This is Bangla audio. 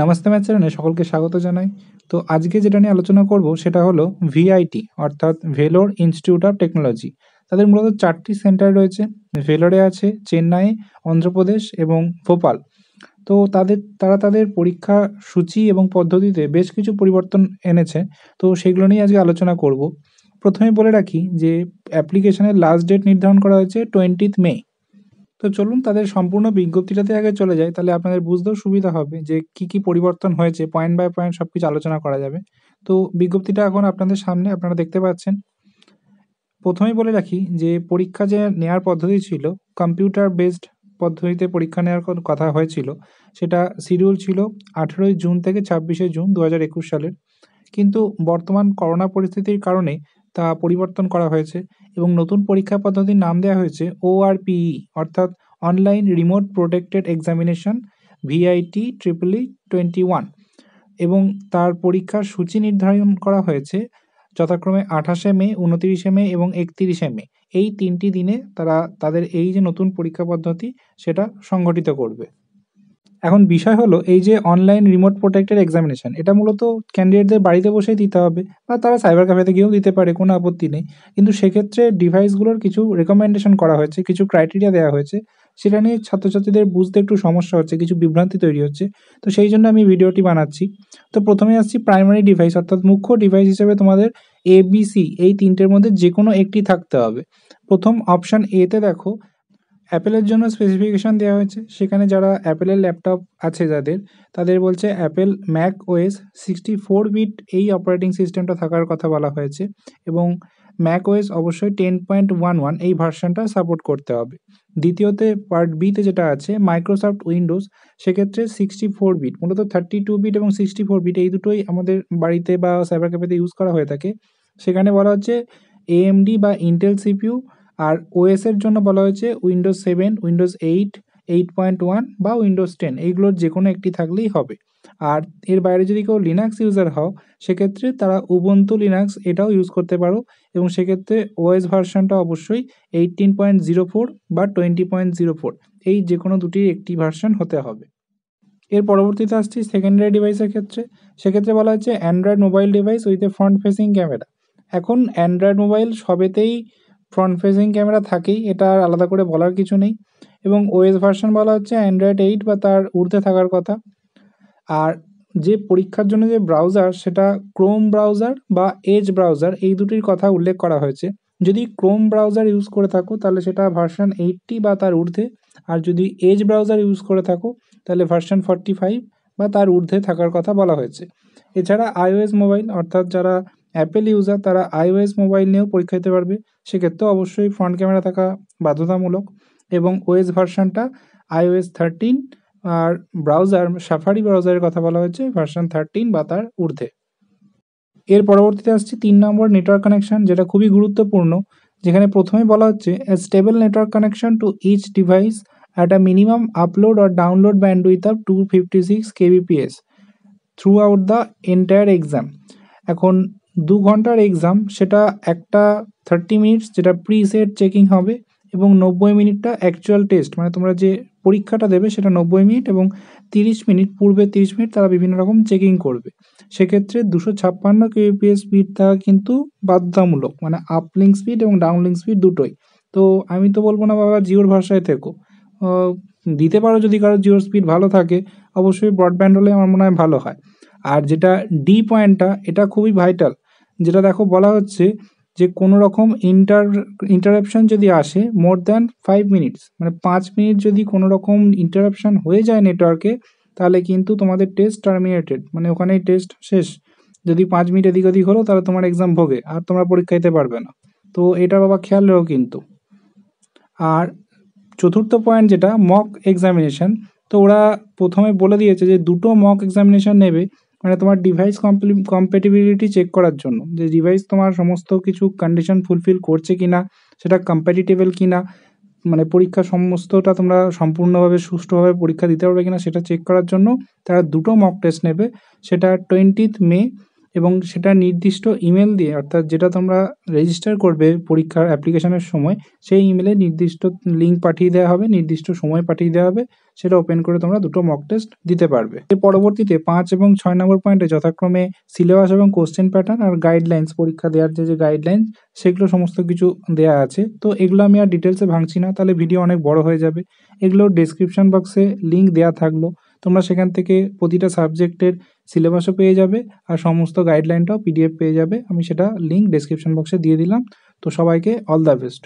নামাস্তে ম্যাচ চ্যানেলে সকলকে স্বাগত জানাই তো আজকে যেটা নিয়ে আলোচনা করব সেটা হলো ভিআইটি অর্থাৎ ভেলোর ইনস্টিটিউট অফ টেকনোলজি তাদের মূলত চারটি সেন্টার রয়েছে ভেলোরে আছে চেন্নাই অন্ধ্রপ্রদেশ এবং ভোপাল তো তাদের তারা তাদের পরীক্ষা সূচি এবং পদ্ধতিতে বেশ কিছু পরিবর্তন এনেছে তো সেগুলো নিয়ে আজকে আলোচনা করব প্রথমে বলে রাখি যে অ্যাপ্লিকেশনের লাস্ট ডেট নির্ধারণ করা হয়েছে টোয়েন্টিথ মে তো চলুন তাদের সম্পূর্ণ বিজ্ঞপ্তিটাতে আগে চলে যাই তাহলে আপনাদের বুঝতেও সুবিধা হবে যে কি কি পরিবর্তন হয়েছে পয়েন্ট বাই পয়েন্ট সব কিছু আলোচনা করা যাবে তো বিজ্ঞপ্তিটা এখন আপনাদের সামনে আপনারা দেখতে পাচ্ছেন প্রথমেই বলে রাখি যে পরীক্ষা যে নেয়ার পদ্ধতি ছিল কম্পিউটার বেসড পদ্ধতিতে পরীক্ষা নেওয়ার কথা হয়েছিল সেটা শিডিউল ছিল আঠেরোই জুন থেকে ছাব্বিশে জুন দু সালের কিন্তু বর্তমান করোনা পরিস্থিতির কারণে তা পরিবর্তন করা হয়েছে এবং নতুন পরীক্ষা পদ্ধতির নাম দেওয়া হয়েছে ওআরপিই e, অর্থাৎ online remote protected examination VIT triple E twenty one এবং তার পরীক্ষার সূচি নির্ধারণ করা হয়েছে যথাক্রমে আঠাশে মে উনতিরিশে মে এবং একতিরিশে মে এই তিনটি দিনে তারা তাদের এই যে নতুন পরীক্ষা পদ্ধতি সেটা সংগঠিত করবে এখন বিষয় হলো এই যে অনলাইন রিমোট প্রোটেক্টেড এক্সামিনেশন এটা মূলত ক্যান্ডিডেটদের বাড়িতে বসেই দিতে হবে বা তারা সাইবার ক্যাফেতে গিয়েও দিতে পারে কোনো আপত্তি নেই কিন্তু সেক্ষেত্রে ডিভাইসগুলোর কিছু রেকমেন্ডেশন করা হয়েছে কিছু ক্রাইটেরিয়া দেওয়া হয়েছে সেটা নিয়ে ছাত্রছাত্রীদের বুঝতে একটু সমস্যা হচ্ছে কিছু বিভ্রান্তি তৈরি হচ্ছে তো সেই জন্য আমি ভিডিওটি বানাচ্ছি তো প্রথমে আসছি প্রাইমারি ডিভাইস অর্থাৎ মুখ্য ডিভাইস হিসেবে তোমাদের এ বি সি এই তিনটের মধ্যে যে কোনো একটি থাকতে হবে প্রথম অপশান এতে দেখো অ্যাপেলের জন্য স্পেসিফিকেশান দেওয়া হয়েছে সেখানে যারা অ্যাপেলের ল্যাপটপ আছে যাদের তাদের বলছে Apple Mac OS sixty four bit এই অপারেটিং সিস্টেমটা থাকার কথা বলা হয়েছে এবং ম্যাক ওয়েস অবশ্যই টেন পয়েন্ট ওয়ান ওয়ান এই ভার্সানটা সাপোর্ট করতে হবে দ্বিতীয়তে পার্ট বিতে যেটা আছে মাইক্রোসফট উইন্ডোজ সেক্ষেত্রে সিক্সটি ফোর বিট মূলত থার্টি টু বিট এবং সিক্সটি ফোর বিট এই দুটোই আমাদের বাড়িতে বা সাইবার ক্যাফেতে ইউজ করা হয়ে থাকে সেখানে বলা হচ্ছে এএমডি বা ইন্টেল সিপিউ আর ওএসের জন্য বলা হয়েছে Windows seven Windows eight eight point one বা উইন্ডোজ টেন এইগুলোর যে কোনো একটি থাকলেই হবে আর এর বাইরে যদি কেউ লিনাক্স ইউজার হও সেক্ষেত্রে তারা উবন্তু লিনাক্স এটাও ইউজ করতে পারো এবং সেক্ষেত্রে ওএস ভার্সনটা অবশ্যই এইটিন পয়েন্ট জিরো ফোর বা টোয়েন্টি পয়েন্ট জিরো ফোর এই যে কোনো দুটির একটি ভার্সন হতে হবে এর পরবর্তীতে আসছি সেকেন্ডারি ডিভাইসের ক্ষেত্রে সেক্ষেত্রে বলা হচ্ছে Android mobile device with a front facing camera এখন অ্যান্ড্রয়েড মোবাইল সবেতেই ফ্রন্ট ফেসিং ক্যামেরা থাকেই এটা আর আলাদা করে বলার কিছু নেই এবং ওএস ভার্সন বলা হচ্ছে অ্যান্ড্রয়েড এইট বা তার উর্ধে থাকার কথা আর যে পরীক্ষার জন্য যে ব্রাউজার সেটা ক্রোম ব্রাউজার বা এজ ব্রাউজার এই দুটির কথা উল্লেখ করা হয়েছে যদি ক্রোম ব্রাউজার ইউজ করে থাকো তাহলে সেটা ভার্সন এইটটি বা তার ঊর্ধ্বে আর যদি এজ ব্রাউজার ইউজ করে থাকো তাহলে ভার্সন ফর্টি ফাইভ বা তার ঊর্ধ্বে থাকার কথা বলা হয়েছে এছাড়া আইওএস মোবাইল অর্থাৎ যারা অ্যাপেল ইউজার তারা আইওএস মোবাইল নিয়েও পরীক্ষা দিতে পারবে সেক্ষেত্রে অবশ্যই ফ্রন্ট ক্যামেরা থাকা বাধ্যতামূলক এবং ওএস ভার্সানটা আইওএস থার্টিন আর ব্রাউজার সাফারি ব্রাউজারের কথা বলা হচ্ছে ভার্সান থার্টিন বা তার ঊর্ধ্বে এর পরবর্তীতে আসছে তিন নম্বর নেটওয়ার্ক কানেকশন যেটা খুবই গুরুত্বপূর্ণ যেখানে প্রথমে বলা হচ্ছে a stable network connection to each device at a minimum upload আর download band with up to fifty six kbps throughout the entire exam এখন দু ঘন্টার এক্সাম সেটা একটা থার্টি মিনিটস যেটা প্রি সেট চেকিং হবে এবং নব্বই মিনিটটা অ্যাকচুয়াল টেস্ট মানে তোমরা যে পরীক্ষাটা দেবে সেটা নব্বই মিনিট এবং তিরিশ মিনিট পূর্বে তিরিশ মিনিট তারা বিভিন্ন রকম চেকিং করবে সেক্ষেত্রে দুশো ছাপ্পান্ন কেবিপিএস স্পিড থাকা কিন্তু বাধ্যতামূলক মানে আপলিং স্পিড এবং ডাউনলিং স্পিড দুটোই তো আমি তো বলবো না বাবা জিওর ভাষায় থেকো দিতে পারো যদি কারো জিওর স্পিড ভালো থাকে অবশ্যই ব্রডব্যান্ড হলে আমার মনে হয় ভালো হয় আর যেটা ডি পয়েন্টটা এটা খুবই ভাইটাল যেটা দেখো বলা হচ্ছে যে কোনো রকম ইন্টার ইন্টারাপশন যদি আসে মোর দ্যান ফাইভ মিনিটস মানে পাঁচ মিনিট যদি কোনো রকম ইন্টারাপশান হয়ে যায় নেটওয়ার্কে তাহলে কিন্তু তোমাদের টেস্ট টার্মিনেটেড মানে ওখানেই টেস্ট শেষ যদি পাঁচ মিনিট এদিক ওদিক হলো তাহলে তোমার এক্সাম ভোগে আর তোমরা পরীক্ষা দিতে পারবে না তো এটা বাবা খেয়াল রেও কিন্তু আর চতুর্থ পয়েন্ট যেটা মক এক্সামিনেশান তো ওরা প্রথমে বলে দিয়েছে যে দুটো মক এক্সামিনেশান নেবে মানে তোমার ডিভাইস কম্প্যাটিবিলিটি চেক করার জন্য যে ডিভাইস তোমার সমস্ত কিছু কন্ডিশন ফুলফিল করছে কি না সেটা কম্প্যাটিটেবল কি না মানে পরীক্ষা সমস্তটা তোমরা সম্পূর্ণভাবে সুষ্ঠুভাবে পরীক্ষা দিতে পারবে কিনা সেটা চেক করার জন্য তারা দুটো মক টেস্ট নেবে সেটা টোয়েন্টিথ মে এবং সেটা নির্দিষ্ট ইমেল দিয়ে অর্থাৎ যেটা তোমরা রেজিস্টার করবে পরীক্ষার অ্যাপ্লিকেশনের সময় সেই ইমেলে নির্দিষ্ট লিঙ্ক পাঠিয়ে দেওয়া হবে নির্দিষ্ট সময় পাঠিয়ে দেওয়া হবে সেটা ওপেন করে তোমরা দুটো মক টেস্ট দিতে পারবে এর পরবর্তীতে পাঁচ এবং ছয় নম্বর পয়েন্টে যথাক্রমে সিলেবাস এবং কোশ্চেন প্যাটার্ন আর গাইডলাইন্স পরীক্ষা দেওয়ার যে যে গাইডলাইন্স সেগুলো সমস্ত কিছু দেয়া আছে তো এগুলো আমি আর ডিটেলসে ভাঙছি না তাহলে ভিডিও অনেক বড় হয়ে যাবে এগুলো ডেসক্রিপশন বক্সে লিঙ্ক দেওয়া থাকলো তোমরা সেখান থেকে প্রতিটা সাবজেক্টের সিলেবাসও পেয়ে যাবে আর সমস্ত গাইডলাইনটাও পিডিএফ পেয়ে যাবে আমি সেটা লিঙ্ক ডেসক্রিপশন বক্সে দিয়ে দিলাম তো সবাইকে অল দ্য বেস্ট